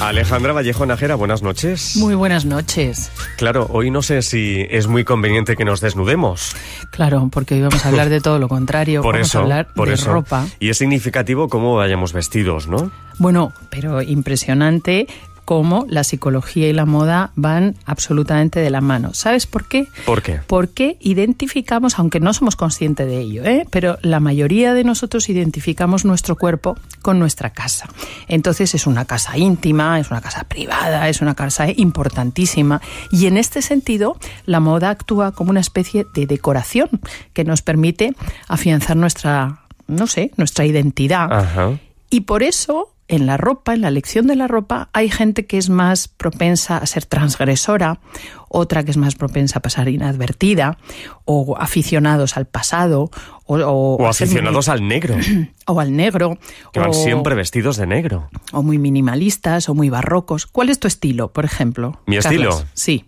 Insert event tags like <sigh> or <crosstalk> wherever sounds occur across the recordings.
Alejandra Vallejo Najera, buenas noches. Muy buenas noches. Claro, hoy no sé si es muy conveniente que nos desnudemos. Claro, porque hoy vamos a hablar de todo lo contrario. por eso, hablar por de ropa. Y es significativo cómo vayamos vestidos, ¿no? Bueno, pero impresionante cómo la psicología y la moda van absolutamente de la mano. ¿Sabes por qué? ¿Por qué? Porque identificamos, aunque no somos conscientes de ello, ¿eh? pero la mayoría de nosotros identificamos nuestro cuerpo con nuestra casa. Entonces es una casa íntima, es una casa privada, es una casa importantísima. Y en este sentido, la moda actúa como una especie de decoración que nos permite afianzar nuestra, no sé, nuestra identidad. Y por eso en la ropa, en la elección de la ropa, hay gente que es más propensa a ser transgresora, otra que es más propensa a pasar inadvertida, o aficionados al pasado, o, o, aficionados al negro. <clears throat> O al negro. Que van siempre vestidos de negro. O muy minimalistas, o muy barrocos. ¿Cuál es tu estilo, por ejemplo? ¿Mi estilo? Sí.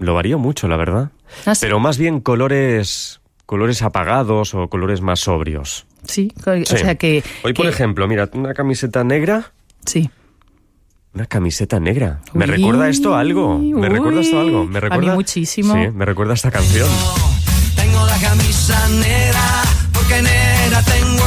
Lo varío mucho, la verdad. ¿Ah, Pero más bien colores colores apagados o colores más sobrios. Sí, o sea que... Hoy, por ejemplo, mira, una camiseta negra. Sí. Una camiseta negra. ¿Me recuerda esto algo? ¿Me recuerda esto algo? ¿Me recuerda... A mí muchísimo. Sí, me recuerda esta canción. Tengo la camisa negra, porque negra tengo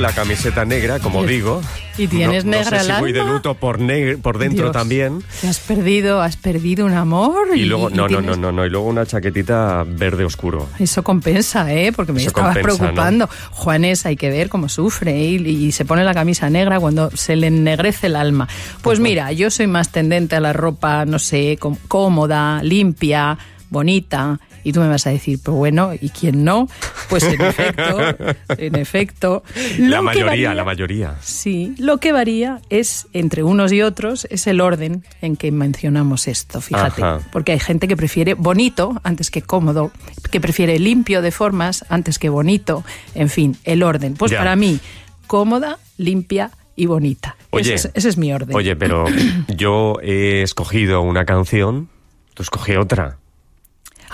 la camiseta negra, como digo. Y tienes negra sé si voy de luto por, por dentro también. Te has perdido, has perdido un amor. Y, luego, no, no, no, no, y luego una chaquetita verde oscuro. Eso compensa, ¿eh? Porque me estaba preocupando. Juanes, hay que ver cómo sufre y, se pone la camisa negra cuando se le ennegrece el alma. Pues mira, yo soy más tendente a la ropa, no sé, cómoda, limpia, bonita y tú me vas a decir, pues bueno, ¿y quién no? Pues en efecto, en efecto. La mayoría, la mayoría. Sí, lo que varía es entre unos y otros, es el orden en que mencionamos esto, fíjate. Porque hay gente que prefiere bonito antes que cómodo, que prefiere limpio de formas antes que bonito, en fin, el orden. Pues para mí, cómoda, limpia, y bonita. Oye, ese es, mi orden. Oye, pero <coughs> yo he escogido una canción, tú escogí otra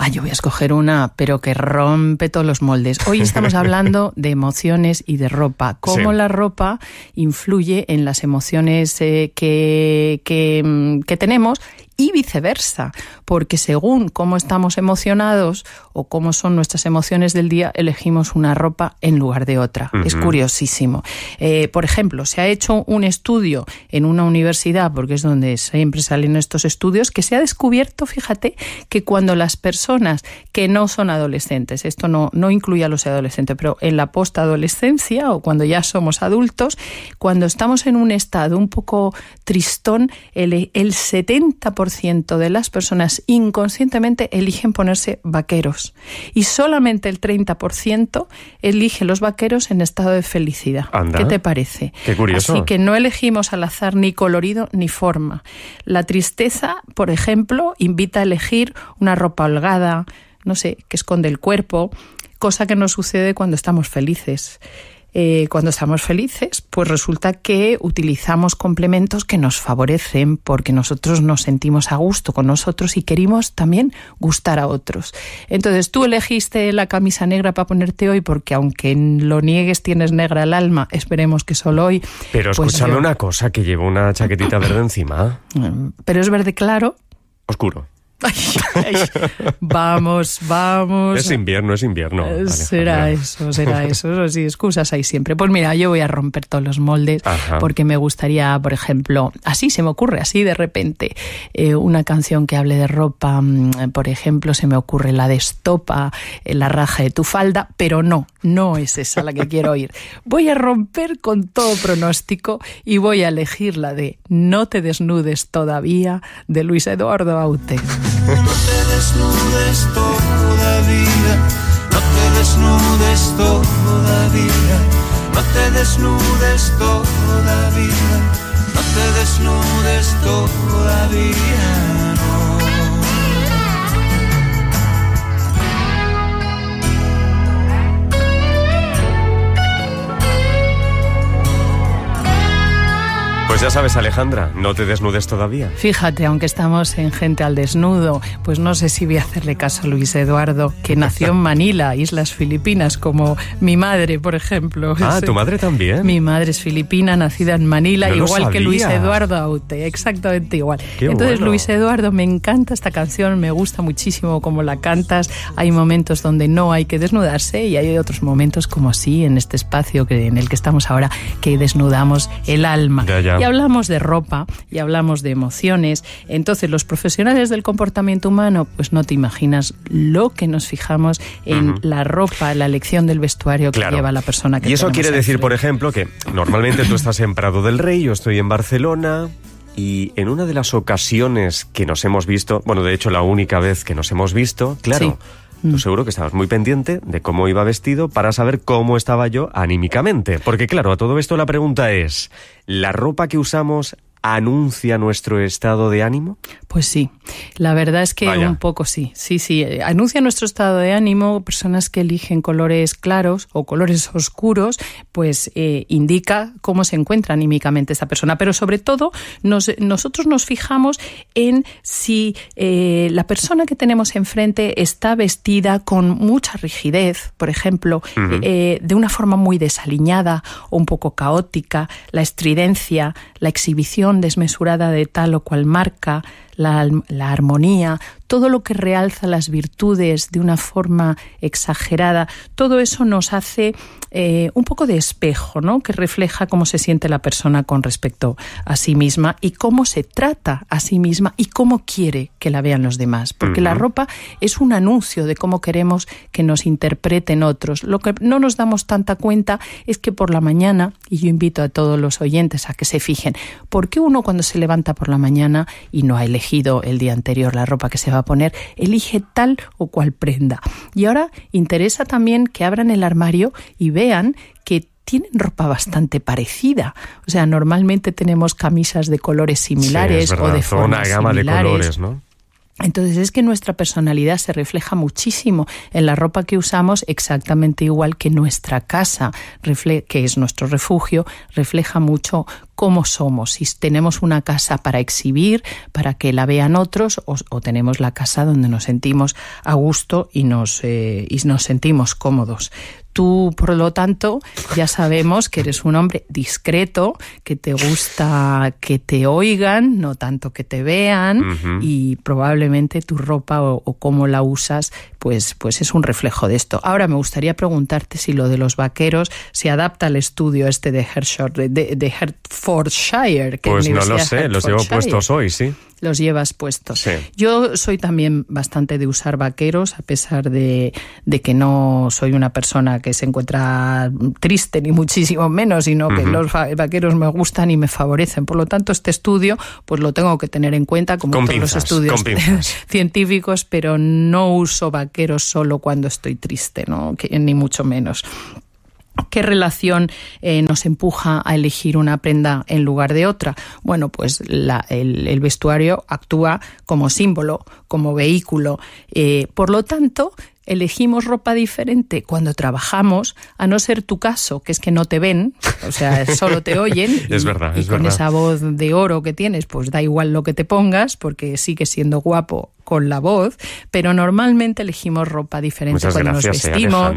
ay, yo voy a escoger una, pero que rompe todos los moldes. Hoy estamos <laughs> hablando de emociones y de ropa. Cómo la ropa influye en las emociones eh, que, que, mm, que tenemos y viceversa, porque según cómo estamos emocionados o cómo son nuestras emociones del día, elegimos una ropa en lugar de otra. Es curiosísimo. Eh, por ejemplo, se ha hecho un estudio en una universidad, porque es donde siempre salen estos estudios, que se ha descubierto, fíjate, que cuando las personas que no son adolescentes, esto no, no incluye a los adolescentes, pero en la post postadolescencia o cuando ya somos adultos, cuando estamos en un estado un poco tristón, el, el 70% de las personas inconscientemente eligen ponerse vaqueros y solamente el 30% elige los vaqueros en estado de felicidad. ¿Qué te parece? Qué curioso. Así que no elegimos al azar ni colorido ni forma. La tristeza, por ejemplo, invita a elegir una ropa holgada, no sé, que esconde el cuerpo, cosa que no sucede cuando estamos felices. Eh, cuando estamos felices, pues resulta que utilizamos complementos que nos favorecen porque nosotros nos sentimos a gusto con nosotros y queremos también gustar a otros. Entonces tú elegiste la camisa negra para ponerte hoy porque aunque lo niegues tienes negra el alma, esperemos que solo hoy. Pero pues, escúchame una cosa, que llevo una chaquetita verde encima. <clears throat> Pero es verde claro. Oscuro vamos, vamos. Es invierno, es invierno. Eh, será eso, será eso. <laughs> Sí, excusas hay siempre. Pues mira, yo voy a romper todos los moldes porque me gustaría, por ejemplo, así se me ocurre, así de repente, eh, una canción que hable de ropa, mm, por ejemplo, se me ocurre la de estopa, eh, la raja de tu falda, pero no, no es esa la que quiero oír. <laughs> Voy a romper con todo pronóstico y voy a elegir la de No te desnudes todavía de Luis Eduardo Aute. No te desnudes todavía, no te desnudes todavía, no te desnudes todavía, no te desnudes todavía. Pues ya sabes, Alejandra, no te desnudes todavía. Fíjate, aunque estamos en gente al desnudo, pues no sé si voy a hacerle caso a Luis Eduardo, que nació en <laughs> Manila, Islas Filipinas, como mi madre, por ejemplo. Ah, tu madre también. Mi madre es filipina, nacida en Manila, igual que Luis Eduardo Aute, exactamente igual. Entonces, Luis Eduardo, me encanta esta canción, me gusta muchísimo cómo la cantas. Hay momentos donde no hay que desnudarse y hay otros momentos como así, en este espacio que, en el que estamos ahora, que desnudamos el alma. Ya, ya hablamos de ropa y hablamos de emociones, entonces los profesionales del comportamiento humano, pues no te imaginas lo que nos fijamos en la ropa, en la elección del vestuario que lleva la persona que Y eso quiere decir, por ejemplo, que normalmente tú estás en Prado del Rey, yo estoy en Barcelona, y en una de las ocasiones que nos hemos visto, bueno, de hecho la única vez que nos hemos visto, claro, Mm. seguro que estabas muy pendiente de cómo iba vestido para saber cómo estaba yo anímicamente. Porque claro, a todo esto la pregunta es, ¿la ropa que usamos anuncia nuestro estado de ánimo? Pues sí, la verdad es que un poco sí, sí, sí, eh, anuncia nuestro estado de ánimo, personas que eligen colores claros o colores oscuros, pues eh, indica cómo se encuentra anímicamente esa persona, pero sobre todo nosotros nos fijamos en si eh, la persona que tenemos enfrente está vestida con mucha rigidez, por ejemplo, de una forma muy desaliñada o un poco caótica, la estridencia, la exhibición, desmesurada de tal o cual marca, la, armonía, todo lo que realza las virtudes de una forma exagerada, todo eso nos hace eh, un poco de espejo, ¿no? Que refleja cómo se siente la persona con respecto a sí misma y cómo se trata a sí misma y cómo quiere que la vean los demás. Porque la ropa es un anuncio de cómo queremos que nos interpreten otros. Lo que no nos damos tanta cuenta es que por la mañana, y yo invito a todos los oyentes a que se fijen, ¿por qué uno cuando se levanta por la mañana y no ha elegido? el día anterior la ropa que se va a poner, elige tal o cual prenda. Y ahora interesa también que abran el armario y vean que tienen ropa bastante parecida. O sea, normalmente tenemos camisas de colores similares o de forma gama de colores, ¿no? Entonces es que nuestra personalidad se refleja muchísimo en la ropa que usamos, exactamente igual que nuestra casa, que es nuestro refugio, refleja mucho cómo somos, si tenemos una casa para exhibir, para que la vean otros, o, tenemos la casa donde nos sentimos a gusto y nos, eh, nos sentimos cómodos. Tú, por lo tanto, ya sabemos que eres un hombre discreto, que te gusta que te oigan, no tanto que te vean, y probablemente tu ropa o cómo la usas pues, pues es un reflejo de esto. Ahora me gustaría preguntarte si lo de los vaqueros se adapta al estudio este de, de, Hertfordshire. pues no lo sé, los llevo puestos hoy, sí los llevas puestos. Yo soy también bastante de usar vaqueros, a pesar de, que no soy una persona que se encuentra triste, ni muchísimo menos, sino que los vaqueros me gustan y me favorecen. Por lo tanto, este estudio pues lo tengo que tener en cuenta, como todos los estudios <laughs> científicos, pero no uso vaqueros solo cuando estoy triste, ¿no? ni mucho menos. ¿Qué relación eh, nos empuja a elegir una prenda en lugar de otra? Bueno, pues el, vestuario actúa como símbolo, como vehículo. Eh, por lo tanto, elegimos ropa diferente cuando trabajamos, a no ser tu caso, que es que no te ven, o sea, <laughs> solo te oyen. es verdad, con esa voz de oro que tienes, pues da igual lo que te pongas, porque sigue siendo guapo con la voz, pero normalmente elegimos ropa diferente cuando nos eh, vestimos.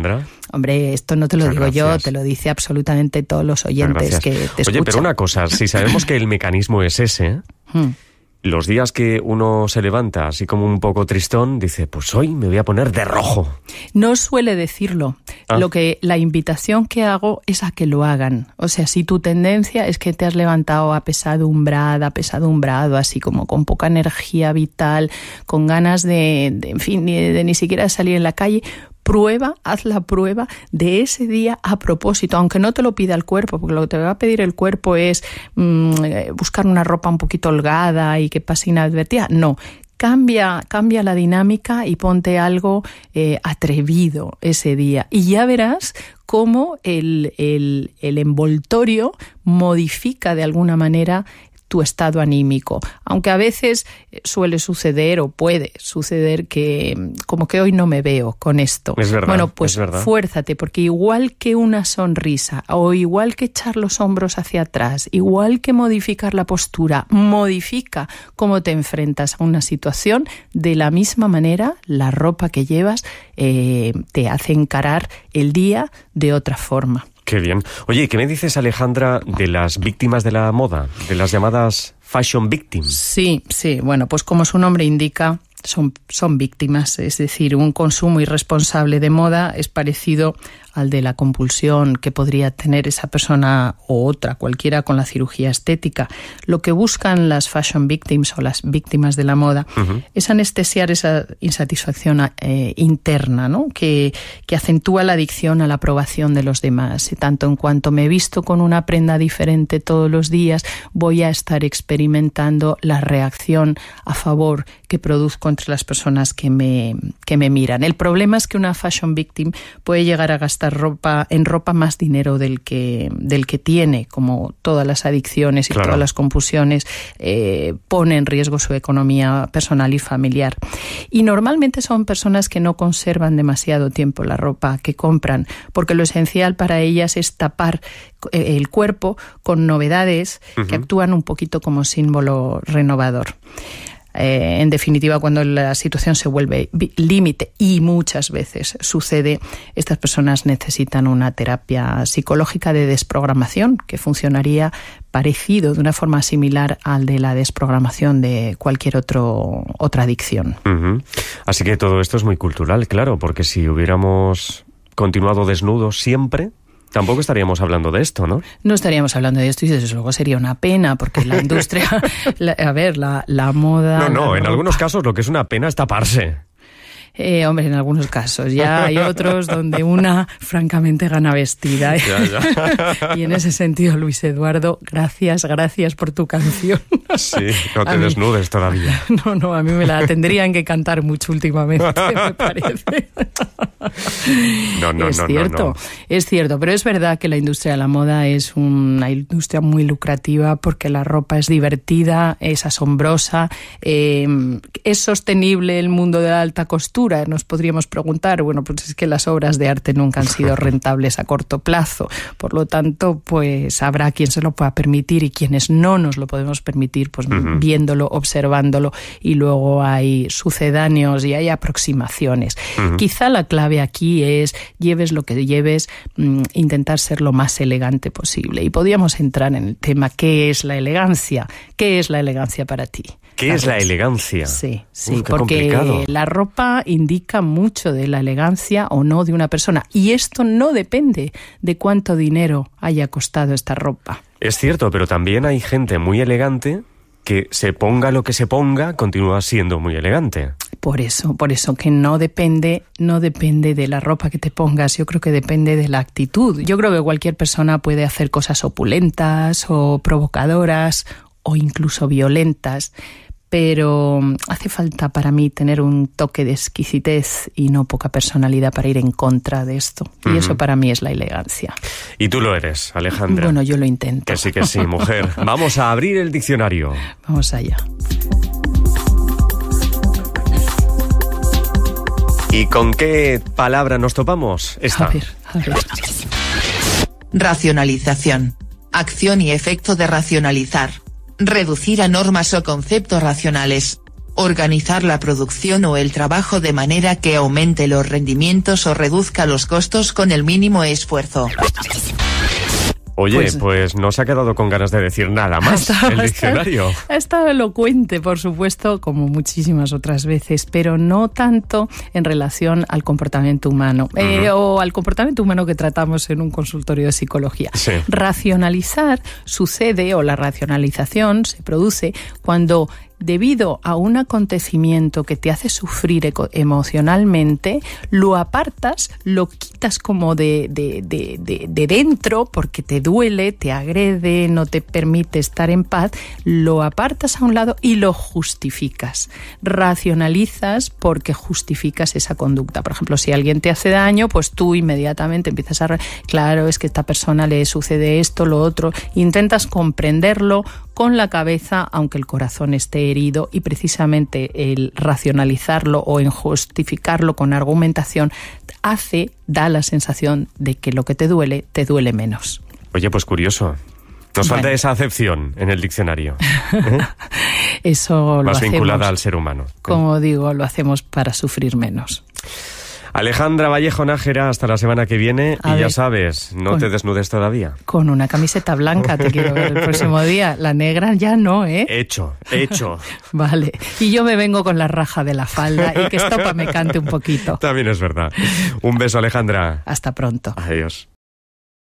Hombre, esto no te lo digo yo, te lo dice absolutamente todos los oyentes que te escuchan. Oye, pero una cosa, si sabemos que el mecanismo es ese, <laughs> hmm los días que uno se levanta así como un poco tristón, dice, pues hoy me voy a poner de rojo. No suele decirlo. Ah. Lo que la invitación que hago es a que lo hagan. O sea, si tu tendencia es que te has levantado apesadumbrada, apesadumbrado, así como con poca energía vital, con ganas de, en fin, de ni siquiera salir en la calle, Prueba, haz la prueba de ese día a propósito, aunque no te lo pida el cuerpo, porque lo que te va a pedir el cuerpo es mm, eh, buscar una ropa un poquito holgada y que pase inadvertida. No, Cambia, cambia, la dinámica y ponte algo eh, atrevido ese día. Y ya verás cómo el, el, el envoltorio modifica de alguna manera tu estado anímico. Aunque a veces eh, suele suceder o puede suceder que mm, como que hoy no me veo con esto. bueno, pues fuérzate, porque igual que una sonrisa o igual que echar los hombros hacia atrás, igual que modificar la postura, modifica cómo te enfrentas a una situación, de la misma manera la ropa que llevas eh, te hace encarar el día de otra forma. Qué bien. Oye, ¿qué me dices, Alejandra, de las víctimas de la moda? De las llamadas fashion victims. Sí, sí. Bueno, pues como su nombre indica, son, son víctimas, es decir, un consumo irresponsable de moda es parecido al de la compulsión que podría tener esa persona o otra, cualquiera con la cirugía estética. Lo que buscan las fashion victims o las víctimas de la moda es anestesiar esa insatisfacción eh, interna, ¿no? que, que acentúa la adicción a la aprobación de los demás. Y tanto en cuanto me visto con una prenda diferente todos los días, voy a estar experimentando la reacción a favor que produzco entre las personas que me, me miran. El problema es que una fashion victim puede llegar a gastar ropa, en ropa más dinero del que, del que tiene, como todas las adicciones y todas las compulsiones eh, pone en riesgo su economía personal y familiar. Y normalmente son personas que no conservan demasiado tiempo la ropa que compran, porque lo esencial para ellas es tapar eh, el cuerpo con novedades que actúan un poquito como símbolo renovador. Eh, en definitiva, cuando la situación se vuelve límite y muchas veces sucede, estas personas necesitan una terapia psicológica de desprogramación que funcionaría parecido, de una forma similar al de la desprogramación de cualquier otro, otra adicción. Así que todo esto es muy cultural, claro, porque si hubiéramos continuado desnudos siempre, Tampoco estaríamos hablando de esto, ¿no? No estaríamos hablando de esto y desde luego sería una pena porque la <laughs> industria, a ver, la, moda... No, no, en algunos casos lo que es una pena es taparse. Eh, hombre, en algunos casos. Ya hay otros donde una francamente gana vestida. ¿eh? <laughs> y en ese sentido, Luis Eduardo, gracias, gracias por tu canción. sí, no te desnudes todavía. <laughs> No, no, a mí me la tendrían que cantar mucho últimamente, me parece. no, no, es cierto, es cierto, pero es verdad que la industria de la moda es una industria muy lucrativa porque la ropa es divertida, es asombrosa, eh, es sostenible el mundo de la alta costura nos podríamos preguntar, bueno, pues es que las obras de arte nunca han sido <laughs> rentables a corto plazo, por lo tanto, pues habrá quien se lo pueda permitir y quienes no nos lo podemos permitir, pues viéndolo, observándolo y luego hay sucedáneos y hay aproximaciones. Quizá la clave aquí es, lleves lo que lleves, mm, intentar ser lo más elegante posible. Y podríamos entrar en el tema, ¿qué es la elegancia? ¿Qué es la elegancia para ti? es la elegancia? Sí, sí, porque la ropa indica mucho de la elegancia o no de una persona. Y esto no depende de cuánto dinero haya costado esta ropa. Es cierto, pero también hay gente muy elegante que se ponga lo que se ponga, continúa siendo muy elegante. Por eso, por eso que no depende, no depende de la ropa que te pongas, yo creo que depende de la actitud. Yo creo que cualquier persona puede hacer cosas opulentas o provocadoras o incluso violentas pero mm, hace falta para mí tener un toque de exquisitez y no poca personalidad para ir en contra de esto. Y eso para mí es la elegancia. Y tú lo eres, Alejandra. Bueno, yo lo intento. Que sí, que sí, mujer. <laughs> Vamos a abrir el diccionario. Vamos allá. ¿Y con qué palabra nos topamos? Esta. A ver, a ver. Racionalización. Acción y efecto de racionalizar reducir a normas o conceptos racionales, organizar la producción o el trabajo de manera que aumente los rendimientos o reduzca los costos con el mínimo esfuerzo. Oye, pues, pues, no se ha quedado con ganas de decir nada más <laughs> el este diccionario. Ha <laughs> estado elocuente, por supuesto, como muchísimas otras veces, pero no tanto en relación al comportamiento humano eh, o al comportamiento humano que tratamos en un consultorio de psicología. Racionalizar sucede o la racionalización se produce cuando debido a un acontecimiento que te hace sufrir emocionalmente, lo apartas, lo quitas como de, de, dentro porque te duele, te agrede, no te permite estar en paz, lo apartas a un lado y lo justificas. Racionalizas porque justificas esa conducta. Por ejemplo, si alguien te hace daño, pues tú inmediatamente empiezas a... Claro, es que a esta persona le sucede esto, lo otro. Intentas comprenderlo, con la cabeza, aunque el corazón esté herido, y precisamente el racionalizarlo o en justificarlo con argumentación hace, da la sensación de que lo que te duele, te duele menos. Oye, pues curioso. Nos falta esa acepción en el diccionario. <laughs> ¿Eh? Eso lo Más vinculada al ser humano. Como digo, lo hacemos para sufrir menos. Alejandra Vallejo Nájera, hasta la semana que viene. y ya sabes, no te desnudes todavía. Con una camiseta blanca te quiero ver el <laughs> próximo día. La negra ya no, ¿eh? Hecho, hecho. <laughs> vale. Y yo me vengo con la raja de la falda y que estopa me cante un poquito. También es verdad. Un beso, Alejandra. Hasta pronto. Adiós.